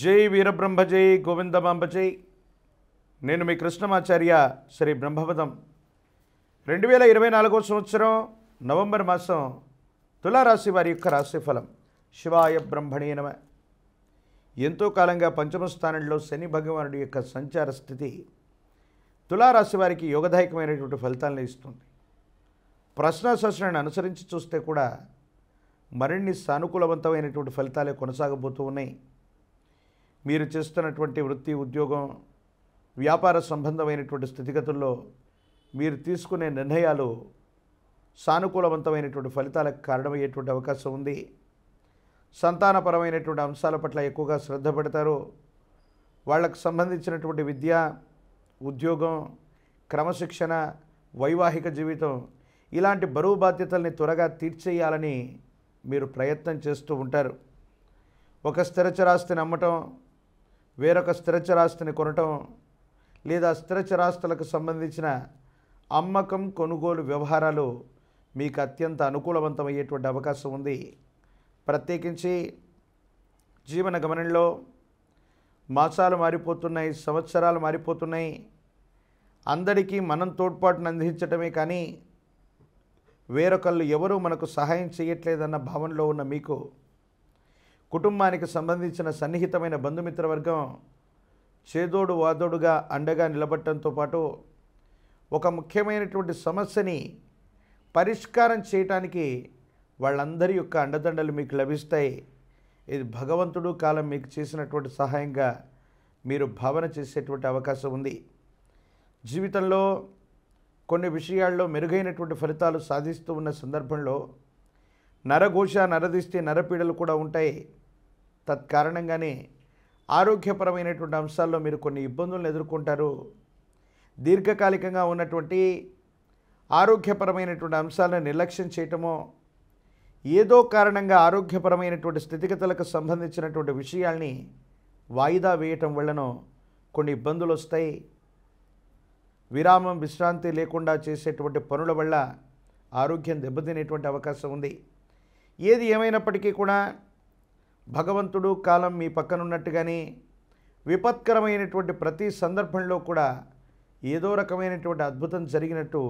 జై వీరబ్రహ్మ జై గోవిందమాంబ జై నేను మీ కృష్ణమాచార్య శ్రీ బ్రహ్మపదం రెండు వేల ఇరవై నాలుగో సంవత్సరం నవంబర్ మాసం తులారాశి వారి యొక్క రాశిఫలం శివాయ బ్రహ్మణే నమ ఎంతో కాలంగా పంచమ స్థానంలో శని భగవానుడి యొక్క సంచార స్థితి తులారాశి వారికి యోగదాయకమైనటువంటి ఫలితాలను ఇస్తుంది ప్రశ్న ప్రశ్నాశాస్త్రాన్ని అనుసరించి చూస్తే కూడా మరిన్ని సానుకూలవంతమైనటువంటి ఫలితాలే కొనసాగబోతూ ఉన్నాయి మీరు చేస్తున్నటువంటి వృత్తి ఉద్యోగం వ్యాపార సంబంధమైనటువంటి స్థితిగతుల్లో మీరు తీసుకునే నిర్ణయాలు సానుకూలవంతమైనటువంటి ఫలితాలకు కారణమయ్యేటువంటి అవకాశం ఉంది సంతానపరమైనటువంటి అంశాల పట్ల ఎక్కువగా శ్రద్ధ పెడతారు వాళ్ళకు సంబంధించినటువంటి విద్య ఉద్యోగం క్రమశిక్షణ వైవాహిక జీవితం ఇలాంటి బరువు బాధ్యతల్ని త్వరగా తీర్చేయాలని మీరు ప్రయత్నం చేస్తూ ఉంటారు ఒక స్థిరచరాస్తిని అమ్మటం వేరొక స్థిరచరాస్తిని కొనటం లేదా స్థిరచరాస్తులకు సంబంధించిన అమ్మకం కొనుగోలు వ్యవహారాలు మీకు అత్యంత అనుకూలవంతమయ్యేటువంటి అవకాశం ఉంది ప్రత్యేకించి జీవన గమనంలో మాసాలు మారిపోతున్నాయి సంవత్సరాలు మారిపోతున్నాయి అందరికీ మనం తోడ్పాటును అందించటమే కానీ వేరొకళ్ళు ఎవరూ మనకు సహాయం చేయట్లేదన్న భావనలో ఉన్న మీకు కుటుంబానికి సంబంధించిన సన్నిహితమైన బంధుమిత్ర వర్గం చేదోడు వాదోడుగా అండగా నిలబడటంతో పాటు ఒక ముఖ్యమైనటువంటి సమస్యని పరిష్కారం చేయటానికి వాళ్ళందరి యొక్క అండదండలు మీకు లభిస్తాయి ఇది భగవంతుడు కాలం మీకు చేసినటువంటి సహాయంగా మీరు భావన చేసేటువంటి అవకాశం ఉంది జీవితంలో కొన్ని విషయాల్లో మెరుగైనటువంటి ఫలితాలు సాధిస్తూ ఉన్న సందర్భంలో నరఘోష నరదిష్టి నరపీడలు కూడా ఉంటాయి తత్కారణంగానే ఆరోగ్యపరమైనటువంటి అంశాల్లో మీరు కొన్ని ఇబ్బందులను ఎదుర్కొంటారు దీర్ఘకాలికంగా ఉన్నటువంటి ఆరోగ్యపరమైనటువంటి అంశాలను నిర్లక్ష్యం చేయటమో ఏదో కారణంగా ఆరోగ్యపరమైనటువంటి స్థితిగతులకు సంబంధించినటువంటి విషయాల్ని వాయిదా వేయటం వల్లనో కొన్ని ఇబ్బందులు వస్తాయి విరామం విశ్రాంతి లేకుండా చేసేటువంటి పనుల వల్ల ఆరోగ్యం దెబ్బతినేటువంటి అవకాశం ఉంది ఏది ఏమైనప్పటికీ కూడా భగవంతుడు కాలం మీ కానీ విపత్కరమైనటువంటి ప్రతి సందర్భంలో కూడా ఏదో రకమైనటువంటి అద్భుతం జరిగినట్టు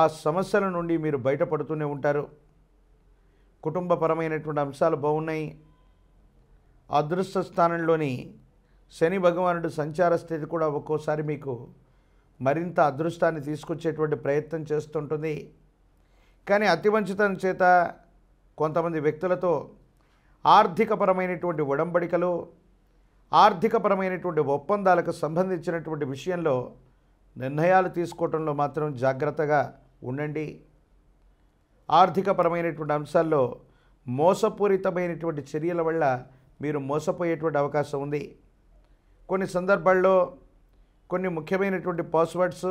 ఆ సమస్యల నుండి మీరు బయటపడుతూనే ఉంటారు కుటుంబపరమైనటువంటి అంశాలు బాగున్నాయి అదృష్ట స్థానంలోని శని భగవానుడు సంచార స్థితి కూడా ఒక్కోసారి మీకు మరింత అదృష్టాన్ని తీసుకొచ్చేటువంటి ప్రయత్నం చేస్తుంటుంది కానీ అతివంచితం చేత కొంతమంది వ్యక్తులతో ఆర్థికపరమైనటువంటి ఒడంబడికలు ఆర్థికపరమైనటువంటి ఒప్పందాలకు సంబంధించినటువంటి విషయంలో నిర్ణయాలు తీసుకోవడంలో మాత్రం జాగ్రత్తగా ఉండండి ఆర్థికపరమైనటువంటి అంశాల్లో మోసపూరితమైనటువంటి చర్యల వల్ల మీరు మోసపోయేటువంటి అవకాశం ఉంది కొన్ని సందర్భాల్లో కొన్ని ముఖ్యమైనటువంటి పాస్వర్డ్స్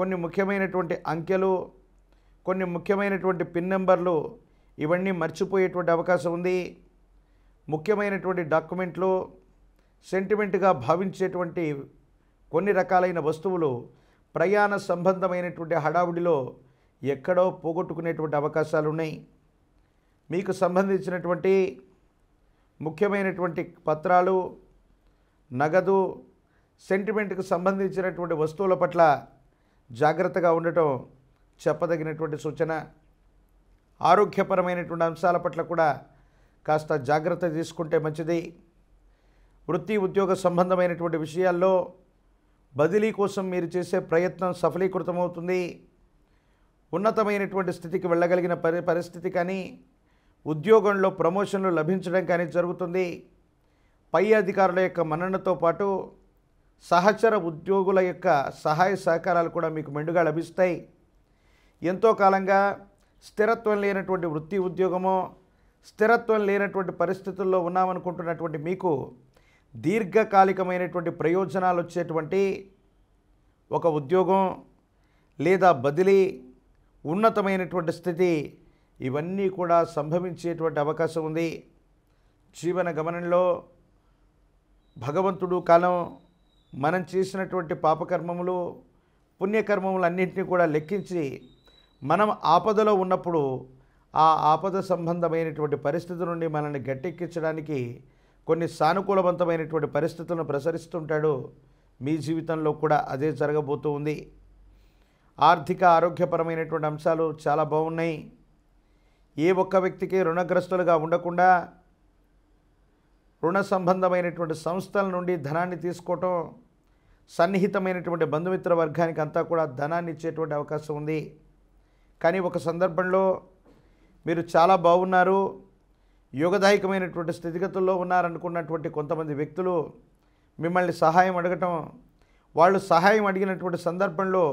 కొన్ని ముఖ్యమైనటువంటి అంకెలు కొన్ని ముఖ్యమైనటువంటి పిన్ నెంబర్లు ఇవన్నీ మర్చిపోయేటువంటి అవకాశం ఉంది ముఖ్యమైనటువంటి డాక్యుమెంట్లు సెంటిమెంట్గా భావించేటువంటి కొన్ని రకాలైన వస్తువులు ప్రయాణ సంబంధమైనటువంటి హడావుడిలో ఎక్కడో పోగొట్టుకునేటువంటి అవకాశాలు ఉన్నాయి మీకు సంబంధించినటువంటి ముఖ్యమైనటువంటి పత్రాలు నగదు సెంటిమెంట్కు సంబంధించినటువంటి వస్తువుల పట్ల జాగ్రత్తగా ఉండటం చెప్పదగినటువంటి సూచన ఆరోగ్యపరమైనటువంటి అంశాల పట్ల కూడా కాస్త జాగ్రత్త తీసుకుంటే మంచిది వృత్తి ఉద్యోగ సంబంధమైనటువంటి విషయాల్లో బదిలీ కోసం మీరు చేసే ప్రయత్నం సఫలీకృతమవుతుంది ఉన్నతమైనటువంటి స్థితికి వెళ్ళగలిగిన పరి పరిస్థితి కానీ ఉద్యోగంలో ప్రమోషన్లు లభించడం కానీ జరుగుతుంది పై అధికారుల యొక్క మన్ననతో పాటు సహచర ఉద్యోగుల యొక్క సహాయ సహకారాలు కూడా మీకు మెండుగా లభిస్తాయి ఎంతో కాలంగా స్థిరత్వం లేనటువంటి వృత్తి ఉద్యోగమో స్థిరత్వం లేనటువంటి పరిస్థితుల్లో ఉన్నామనుకుంటున్నటువంటి మీకు దీర్ఘకాలికమైనటువంటి ప్రయోజనాలు వచ్చేటువంటి ఒక ఉద్యోగం లేదా బదిలీ ఉన్నతమైనటువంటి స్థితి ఇవన్నీ కూడా సంభవించేటువంటి అవకాశం ఉంది జీవన గమనంలో భగవంతుడు కాలం మనం చేసినటువంటి పాపకర్మములు పుణ్యకర్మములు అన్నింటినీ కూడా లెక్కించి మనం ఆపదలో ఉన్నప్పుడు ఆ ఆపద సంబంధమైనటువంటి పరిస్థితి నుండి మనల్ని గట్టెక్కించడానికి కొన్ని సానుకూలవంతమైనటువంటి పరిస్థితులను ప్రసరిస్తుంటాడు మీ జీవితంలో కూడా అదే జరగబోతూ ఉంది ఆర్థిక ఆరోగ్యపరమైనటువంటి అంశాలు చాలా బాగున్నాయి ఏ ఒక్క వ్యక్తికి రుణగ్రస్తులుగా ఉండకుండా రుణ సంబంధమైనటువంటి సంస్థల నుండి ధనాన్ని తీసుకోవటం సన్నిహితమైనటువంటి బంధుమిత్ర వర్గానికి అంతా కూడా ధనాన్ని ఇచ్చేటువంటి అవకాశం ఉంది కానీ ఒక సందర్భంలో మీరు చాలా బాగున్నారు యోగదాయకమైనటువంటి స్థితిగతుల్లో ఉన్నారనుకున్నటువంటి కొంతమంది వ్యక్తులు మిమ్మల్ని సహాయం అడగటం వాళ్ళు సహాయం అడిగినటువంటి సందర్భంలో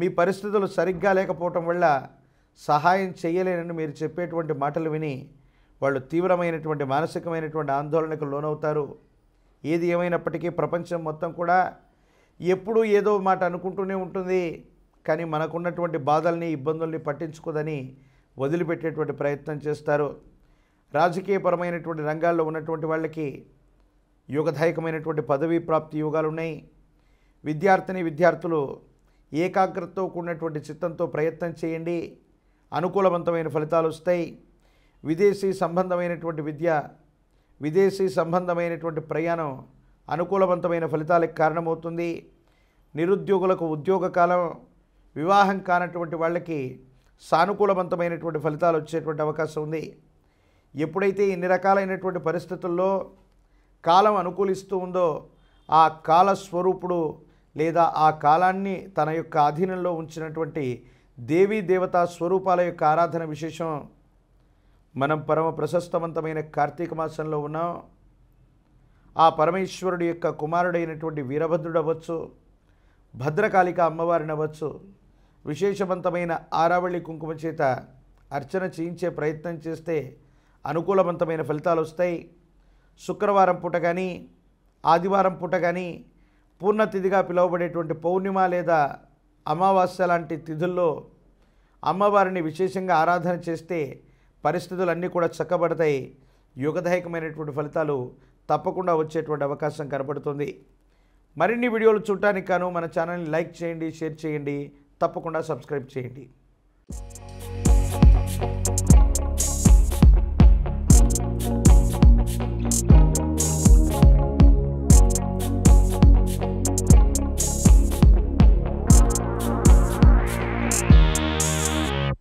మీ పరిస్థితులు సరిగ్గా లేకపోవటం వల్ల సహాయం చేయలేనని మీరు చెప్పేటువంటి మాటలు విని వాళ్ళు తీవ్రమైనటువంటి మానసికమైనటువంటి ఆందోళనకు లోనవుతారు ఏది ఏమైనప్పటికీ ప్రపంచం మొత్తం కూడా ఎప్పుడూ ఏదో మాట అనుకుంటూనే ఉంటుంది కానీ మనకున్నటువంటి బాధల్ని ఇబ్బందుల్ని పట్టించుకోదని వదిలిపెట్టేటువంటి ప్రయత్నం చేస్తారు రాజకీయపరమైనటువంటి రంగాల్లో ఉన్నటువంటి వాళ్ళకి యుగదాయకమైనటువంటి పదవీ ప్రాప్తి యోగాలు ఉన్నాయి విద్యార్థిని విద్యార్థులు ఏకాగ్రతతో కూడినటువంటి చిత్తంతో ప్రయత్నం చేయండి అనుకూలవంతమైన ఫలితాలు వస్తాయి విదేశీ సంబంధమైనటువంటి విద్య విదేశీ సంబంధమైనటువంటి ప్రయాణం అనుకూలవంతమైన ఫలితాలకు కారణమవుతుంది నిరుద్యోగులకు ఉద్యోగ కాలం వివాహం కానటువంటి వాళ్ళకి సానుకూలవంతమైనటువంటి ఫలితాలు వచ్చేటువంటి అవకాశం ఉంది ఎప్పుడైతే ఇన్ని రకాలైనటువంటి పరిస్థితుల్లో కాలం అనుకూలిస్తూ ఉందో ఆ కాల స్వరూపుడు లేదా ఆ కాలాన్ని తన యొక్క ఆధీనంలో ఉంచినటువంటి దేవీ దేవతా స్వరూపాల యొక్క ఆరాధన విశేషం మనం పరమ ప్రశస్తవంతమైన కార్తీక మాసంలో ఉన్నాం ఆ పరమేశ్వరుడి యొక్క కుమారుడైనటువంటి వీరభద్రుడు అవ్వచ్చు భద్రకాళిక అమ్మవారిని అవ్వచ్చు విశేషవంతమైన ఆరావళి కుంకుమ చేత అర్చన చేయించే ప్రయత్నం చేస్తే అనుకూలవంతమైన ఫలితాలు వస్తాయి శుక్రవారం పూట కానీ ఆదివారం పూట కానీ పూర్ణతిథిగా పిలువబడేటువంటి పౌర్ణిమ లేదా అమావాస్య లాంటి తిథుల్లో అమ్మవారిని విశేషంగా ఆరాధన చేస్తే పరిస్థితులు అన్నీ కూడా చక్కబడతాయి యుగదాయకమైనటువంటి ఫలితాలు తప్పకుండా వచ్చేటువంటి అవకాశం కనబడుతుంది మరిన్ని వీడియోలు చూడటానికి కాను మన ఛానల్ని లైక్ చేయండి షేర్ చేయండి తప్పకుండా సబ్స్క్రైబ్ చేయండి